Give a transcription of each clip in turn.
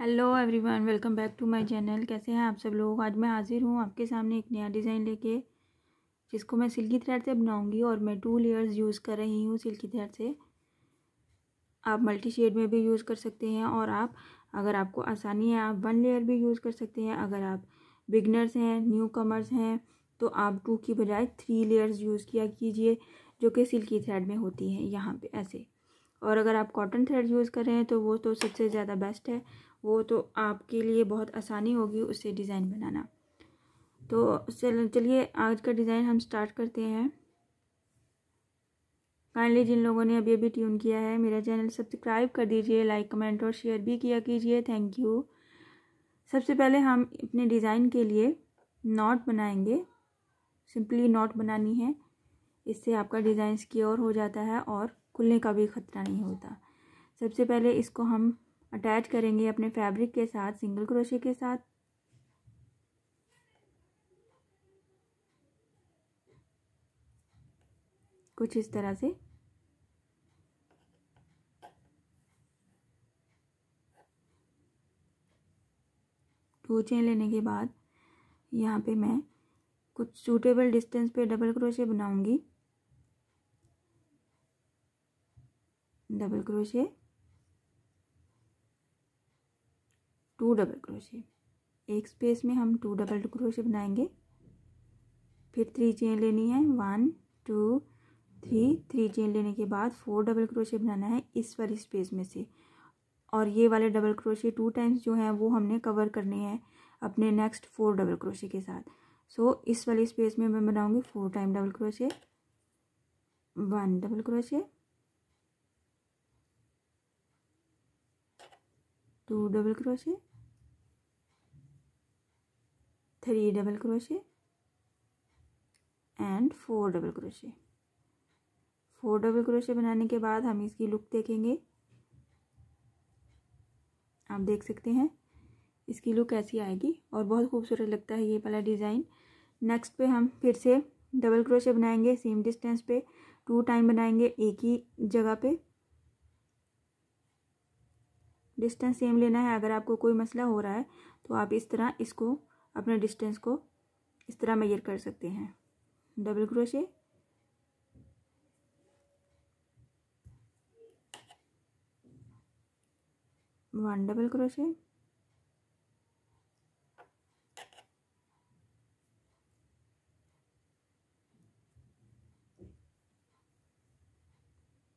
hello everyone welcome back to my channel कैसे हैं आप सब लोग आज मैं हाज़िर हूँ आपके सामने एक नया डिज़ाइन लेके जिसको मैं सिल्की थ्रेड से बनाऊँगी और मैं टू लेयर्स यूज़ कर रही हूँ सिल्की थ्रेड से आप मल्टी शेड में भी यूज़ कर सकते हैं और आप अगर आपको आसानी है आप वन लेयर भी यूज़ कर सकते हैं अगर आप बिगनर्स हैं न्यू कमर्स हैं तो आप टू की बजाय थ्री लेयर्स यूज़ किया कीजिए जो कि सिल्की थ्रेड में होती हैं यहाँ पर ऐसे और अगर आप कॉटन थ्रेड यूज़ कर रहे हैं तो वो तो सबसे ज़्यादा बेस्ट है वो तो आपके लिए बहुत आसानी होगी उससे डिज़ाइन बनाना तो चलिए आज का डिज़ाइन हम स्टार्ट करते हैं काइंडली जिन लोगों ने अभी अभी ट्यून किया है मेरा चैनल सब्सक्राइब कर दीजिए लाइक कमेंट और शेयर भी किया कीजिए थैंक यू सबसे पहले हम अपने डिज़ाइन के लिए नॉट बनाएंगे सिंपली नॉट बनानी है इससे आपका डिज़ाइन सिक्योर हो जाता है और खुलने का भी ख़तरा नहीं होता सबसे पहले इसको हम अटैच करेंगे अपने फैब्रिक के साथ सिंगल क्रोशे के साथ कुछ इस तरह से टू चेन लेने के बाद यहाँ पे मैं कुछ सूटेबल डिस्टेंस पे डबल क्रोशे बनाऊंगी double crochet two double crochet एक स्पेस में हम टू डबल क्रोशे बनाएंगे फिर थ्री चेन लेनी है one two three three chain लेने के बाद फोर डबल क्रोशे बनाना है इस वाली स्पेस में से और ये वाले डबल क्रोशे टू टाइम्स जो हैं वो हमने कवर करने हैं अपने नेक्स्ट फोर डबल क्रोशे के साथ सो so, इस वाली स्पेस में मैं बनाऊँगी four time double crochet one double crochet two double crochet three double crochet and four double crochet four double crochet बनाने के बाद हम इसकी लुक देखेंगे आप देख सकते हैं इसकी लुक ऐसी आएगी और बहुत खूबसूरत लगता है ये वाला डिज़ाइन नेक्स्ट पे हम फिर से डबल क्रोशे बनाएंगे सेम डिस्टेंस पे टू टाइम बनाएंगे एक ही जगह पे डिस्टेंस सेम लेना है अगर आपको कोई मसला हो रहा है तो आप इस तरह इसको अपने डिस्टेंस को इस तरह मेजर कर सकते हैं double crochet one double crochet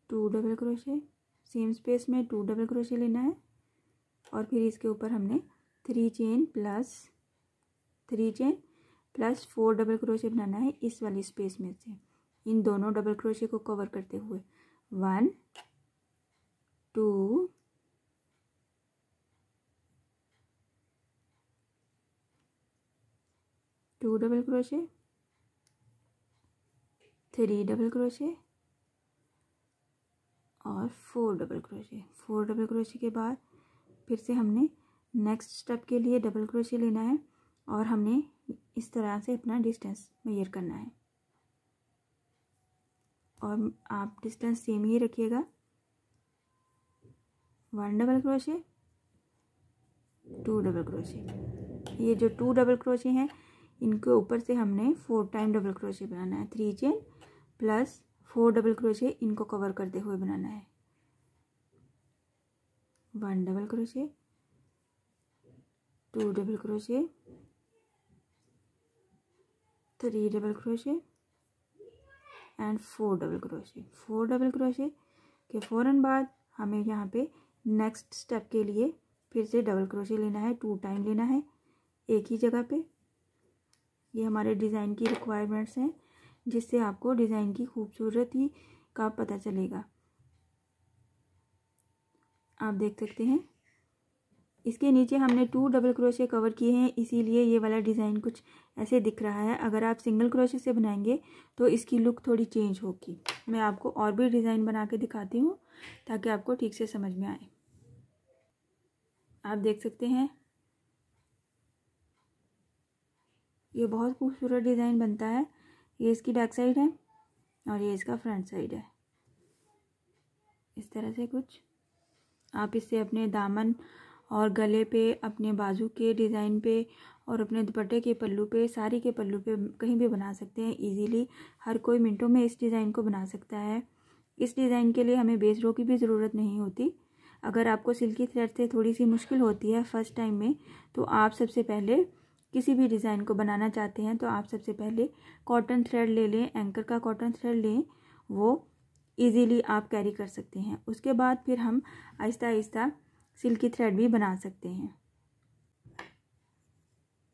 two double crochet same space में टू डबल क्रोशे लेना है और फिर इसके ऊपर हमने three chain plus three chain plus four double crochet बनाना है इस वाली स्पेस में से इन दोनों डबल क्रोशे को कवर करते हुए one two two double crochet three double crochet और four double crochet four double crochet के बाद फिर से हमने नेक्स्ट स्टेप के लिए डबल क्रोशे लेना है और हमने इस तरह से अपना डिस्टेंस मेजर करना है और आप डिस्टेंस सेम ही रखिएगा one double crochet two double crochet ये जो टू डबल क्रोशे हैं इनके ऊपर से हमने फोर टाइम डबल क्रोशे बनाना है three chain plus four double crochet इनको कवर करते हुए बनाना है one double crochet two double crochet three double crochet and four double crochet four double crochet के फ़ौर बाद हमें यहाँ पे नेक्स्ट स्टेप के लिए फिर से डबल क्रोशिए लेना है टू टाइम लेना है एक ही जगह पे ये हमारे डिज़ाइन की रिक्वायरमेंट्स हैं जिससे आपको डिज़ाइन की खूबसूरती का पता चलेगा आप देख सकते हैं इसके नीचे हमने टू डबल क्रोशे कवर किए हैं इसीलिए ये वाला डिज़ाइन कुछ ऐसे दिख रहा है अगर आप सिंगल क्रोशे से बनाएंगे तो इसकी लुक थोड़ी चेंज होगी मैं आपको और भी डिज़ाइन बना के दिखाती हूँ ताकि आपको ठीक से समझ में आए आप देख सकते हैं ये बहुत खूबसूरत डिज़ाइन बनता है ये इसकी बैक साइड है और ये इसका फ्रंट साइड है इस तरह से कुछ आप इसे अपने दामन और गले पे अपने बाजू के डिज़ाइन पे और अपने दुपट्टे के पल्लू पे साड़ी के पल्लू पे कहीं भी बना सकते हैं इजीली हर कोई मिनटों में इस डिज़ाइन को बना सकता है इस डिज़ाइन के लिए हमें बेस रो की भी ज़रूरत नहीं होती अगर आपको सिल्की थ्रेड से थोड़ी सी मुश्किल होती है फर्स्ट टाइम में तो आप सबसे पहले किसी भी डिज़ाइन को बनाना चाहते हैं तो आप सबसे पहले कॉटन थ्रेड ले लें एंकर का कॉटन थ्रेड लें वो इजीली आप कैरी कर सकते हैं उसके बाद फिर हम आहिस्ता आहिस्ता सिल्की थ्रेड भी बना सकते हैं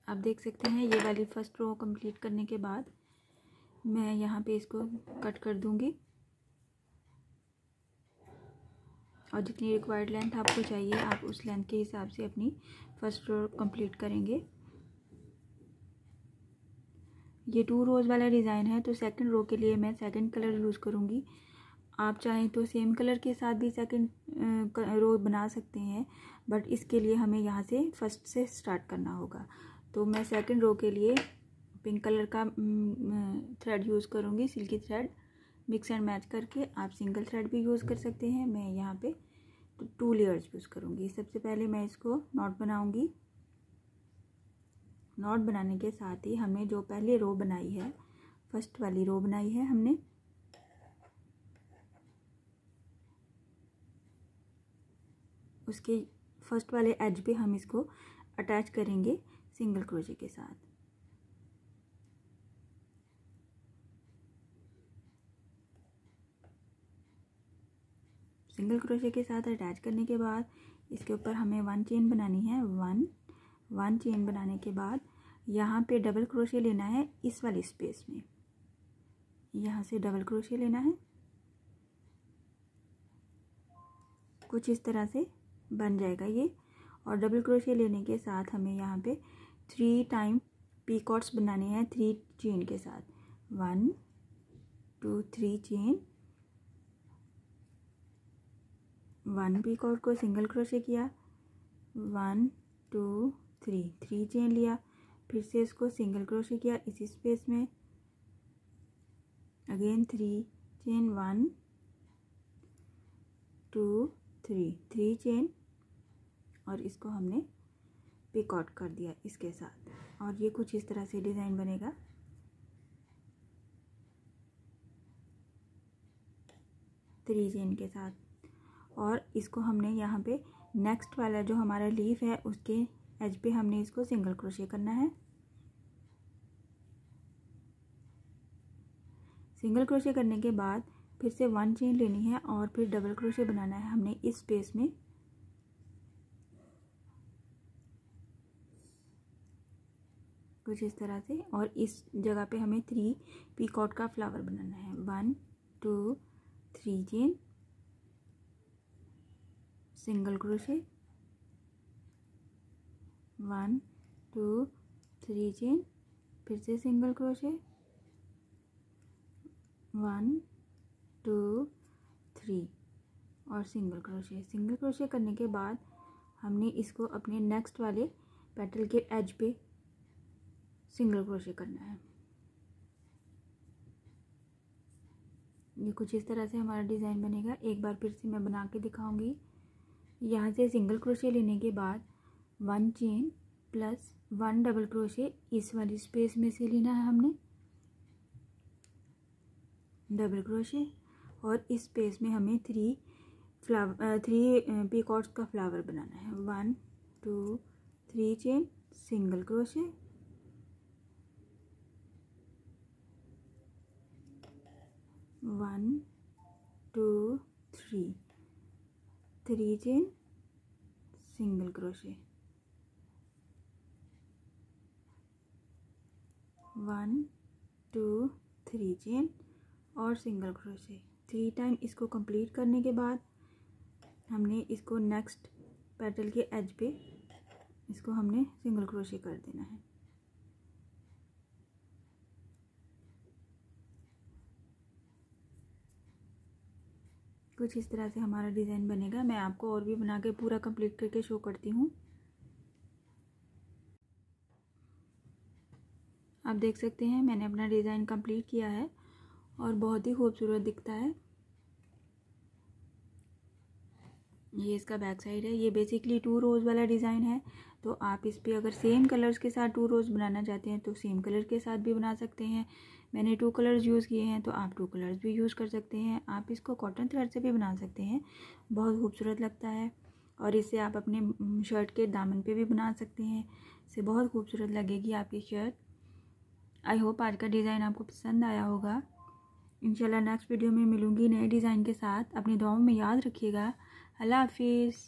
आप देख सकते हैं ये वाली फर्स्ट रो कंप्लीट करने के बाद मैं यहाँ पे इसको कट कर दूँगी और जितनी रिक्वायर्ड लेंथ आपको चाहिए आप उस लेंथ के हिसाब से अपनी फर्स्ट रो कंप्लीट करेंगे ये टू रोज़ वाला डिज़ाइन है तो सेकंड रो के लिए मैं सेकंड कलर यूज़ करूँगी आप चाहें तो सेम कलर के साथ भी सेकंड रो बना सकते हैं बट इसके लिए हमें यहाँ से फर्स्ट से स्टार्ट करना होगा तो मैं सेकंड रो के लिए पिंक कलर का थ्रेड यूज़ करूँगी silky thread mix and match करके आप सिंगल थ्रेड भी यूज़ कर सकते हैं मैं यहाँ पे टू लेयर्स यूज़ करूँगी सबसे पहले मैं इसको नॉट बनाऊँगी नॉट बनाने के साथ ही हमें जो पहले रो बनाई है फर्स्ट वाली रो बनाई है हमने उसके फर्स्ट वाले एज पे हम इसको अटैच करेंगे सिंगल क्रोजे के साथ सिंगल क्रोशे के साथ अटैच करने के बाद इसके ऊपर हमें वन चेन बनानी है वन वन चेन बनाने के बाद यहाँ पे डबल क्रोशे लेना है इस वाले स्पेस में यहाँ से डबल क्रोशे लेना है कुछ इस तरह से बन जाएगा ये और डबल क्रोशिया लेने के साथ हमें यहाँ पे थ्री टाइम पीकॉट्स बनाने हैं थ्री चेन के साथ one two three chain one picot को सिंगल क्रोशे किया one two three three chain लिया फिर से इसको सिंगल क्रोशे किया इसी स्पेस में again three chain one two three three chain और इसको हमने पिकआउट कर दिया इसके साथ और ये कुछ इस तरह से डिज़ाइन बनेगा थ्री चेन के साथ और इसको हमने यहाँ पे नेक्स्ट वाला जो हमारा लीफ है उसके एज पे हमने इसको सिंगल क्रोशे करना है सिंगल क्रोशे करने के बाद फिर से वन चेन लेनी है और फिर डबल क्रोशे बनाना है हमने इस स्पेस में कुछ इस तरह से और इस जगह पे हमें थ्री पीकॉट का फ्लावर बनाना है one two three chain single crochet one two three chain फिर से single crochet one two three और सिंगल क्रोशे सिंगल क्रोशे करने के बाद हमने इसको अपने नेक्स्ट वाले पेटल के एज पे सिंगल क्रोशे करना है ये कुछ इस तरह से हमारा डिज़ाइन बनेगा एक बार फिर से मैं बना के दिखाऊंगी यहाँ से सिंगल क्रोशे लेने के बाद one chain plus one double crochet इस वाली स्पेस में से लेना है हमने डबल क्रोशे और इस स्पेस में हमें थ्री फ्लावर थ्री पीकॉट्स का फ्लावर बनाना है one two three chain single crochet one two three three chain single crochet one two three chain और सिंगल क्रोशे थ्री टाइम इसको कंप्लीट करने के बाद हमने इसको नेक्स्ट पेटल के एज पे इसको हमने सिंगल क्रोशे कर देना है कुछ इस तरह से हमारा डिज़ाइन बनेगा मैं आपको और भी बना के पूरा कंप्लीट करके शो करती हूँ आप देख सकते हैं मैंने अपना डिज़ाइन कंप्लीट किया है और बहुत ही खूबसूरत दिखता है ये इसका बैक साइड है ये बेसिकली टू रोज़ वाला डिज़ाइन है तो आप इस पर अगर सेम कलर्स के साथ टू रोज़ बनाना चाहते हैं तो सेम कलर के साथ भी बना सकते हैं मैंने टू कलर्स यूज़ किए हैं तो आप टू कलर्स भी यूज़ कर सकते हैं आप इसको कॉटन थ्रेड से भी बना सकते हैं बहुत खूबसूरत लगता है और इसे आप अपने शर्ट के दामन पे भी बना सकते हैं इसे बहुत खूबसूरत लगेगी आपकी शर्ट आई होप आज का डिज़ाइन आपको पसंद आया होगा इंशाल्लाह नेक्स्ट वीडियो में मिलूँगी नए डिज़ाइन के साथ अपनी दुआओं में याद रखिएगा अल्लाह हाफिज़